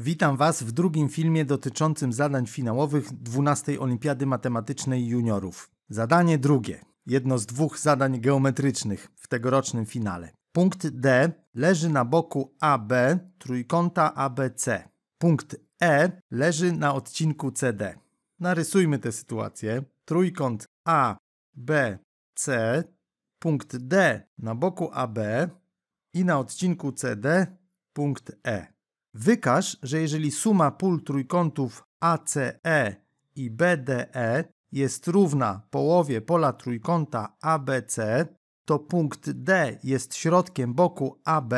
Witam Was w drugim filmie dotyczącym zadań finałowych 12 Olimpiady Matematycznej Juniorów. Zadanie drugie, jedno z dwóch zadań geometrycznych w tegorocznym finale. Punkt D leży na boku AB trójkąta ABC. Punkt E leży na odcinku CD. Narysujmy tę sytuację. Trójkąt ABC, punkt D na boku AB i na odcinku CD punkt E. Wykaż, że jeżeli suma pól trójkątów ACE i BDE jest równa połowie pola trójkąta ABC, to punkt D jest środkiem boku AB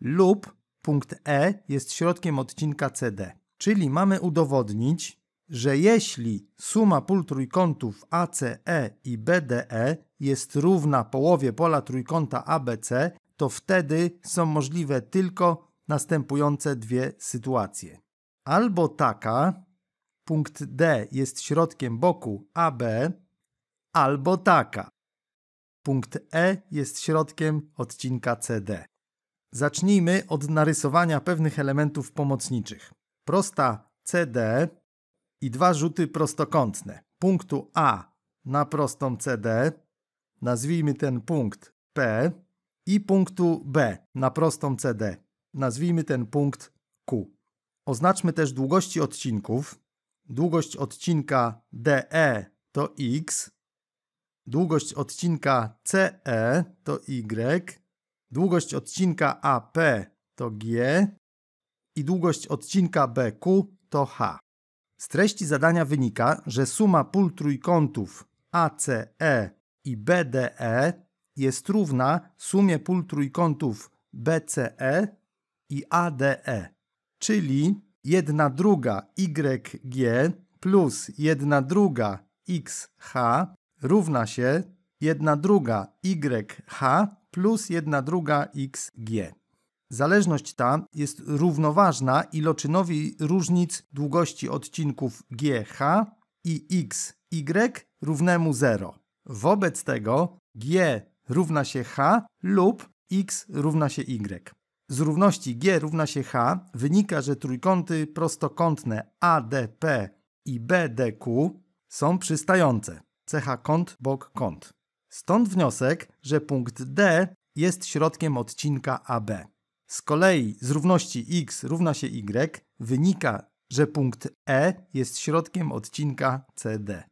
lub punkt E jest środkiem odcinka CD. Czyli mamy udowodnić, że jeśli suma pól trójkątów ACE i BDE jest równa połowie pola trójkąta ABC, to wtedy są możliwe tylko następujące dwie sytuacje. Albo taka, punkt D jest środkiem boku AB, albo taka. Punkt E jest środkiem odcinka CD. Zacznijmy od narysowania pewnych elementów pomocniczych. Prosta CD i dwa rzuty prostokątne. Punktu A na prostą CD, nazwijmy ten punkt P i punktu B na prostą CD. Nazwijmy ten punkt Q. Oznaczmy też długości odcinków. Długość odcinka DE to X, długość odcinka CE to Y, długość odcinka AP to G i długość odcinka BQ to H. Z treści zadania wynika, że suma pól trójkątów ACE i BDE jest równa sumie pól trójkątów BCE i ADE, czyli 1 druga YG plus 1 druga XH równa się 1 druga YH plus 1 druga XG. Zależność ta jest równoważna iloczynowi różnic długości odcinków GH i XY równemu 0. Wobec tego G równa się H lub X równa się Y. Z równości G równa się H wynika, że trójkąty prostokątne ADP i BDQ są przystające. (cecha kąt, bok kąt. Stąd wniosek, że punkt D jest środkiem odcinka AB. Z kolei z równości x równa się y wynika, że punkt E jest środkiem odcinka CD,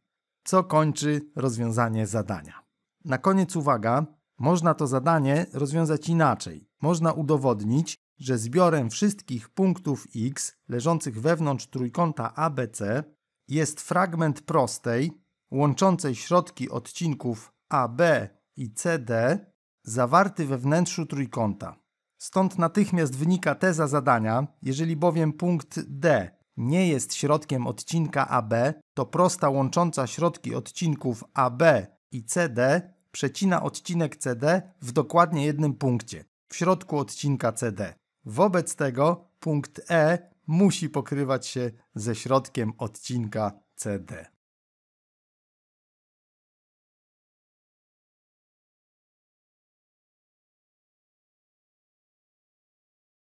co kończy rozwiązanie zadania. Na koniec uwaga, można to zadanie rozwiązać inaczej można udowodnić, że zbiorem wszystkich punktów x leżących wewnątrz trójkąta ABC jest fragment prostej łączącej środki odcinków AB i CD zawarty we wnętrzu trójkąta. Stąd natychmiast wynika teza zadania, jeżeli bowiem punkt D nie jest środkiem odcinka AB, to prosta łącząca środki odcinków AB i CD przecina odcinek CD w dokładnie jednym punkcie w środku odcinka CD. Wobec tego punkt E musi pokrywać się ze środkiem odcinka CD.